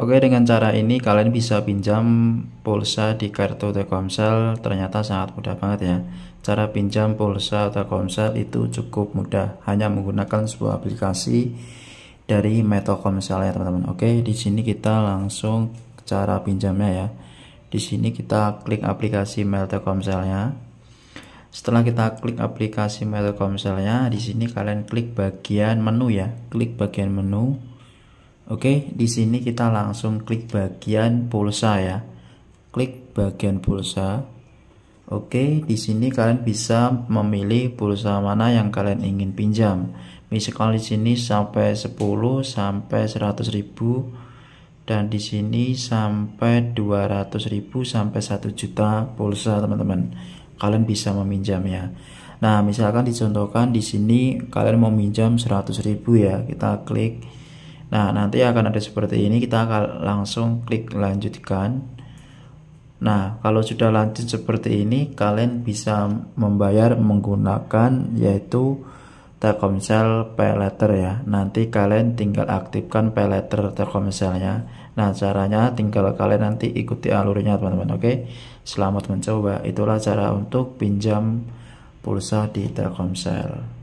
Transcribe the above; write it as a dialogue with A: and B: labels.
A: Oke dengan cara ini kalian bisa pinjam pulsa di kartu Telkomsel ternyata sangat mudah banget ya cara pinjam pulsa Telkomsel itu cukup mudah hanya menggunakan sebuah aplikasi dari Metokomsel ya teman-teman Oke di sini kita langsung cara pinjamnya ya di sini kita klik aplikasi Metokomselnya. setelah kita klik aplikasi Metokomselnya, di sini kalian klik bagian menu ya klik bagian menu Oke, di sini kita langsung klik bagian pulsa ya. Klik bagian pulsa. Oke, di sini kalian bisa memilih pulsa mana yang kalian ingin pinjam. Misalkan di sini sampai 10 sampai 100 ribu dan di sini sampai 200 ribu sampai 1 juta pulsa teman-teman. Kalian bisa meminjam ya. Nah, misalkan dicontohkan di sini kalian mau minjam 100 ribu ya. Kita klik Nah, nanti akan ada seperti ini. Kita akan langsung klik lanjutkan. Nah, kalau sudah lanjut seperti ini, kalian bisa membayar menggunakan yaitu Telkomsel PayLater ya. Nanti kalian tinggal aktifkan PayLater Telkomselnya. Nah, caranya tinggal kalian nanti ikuti alurnya, teman-teman. Oke. Selamat mencoba. Itulah cara untuk pinjam pulsa di Telkomsel.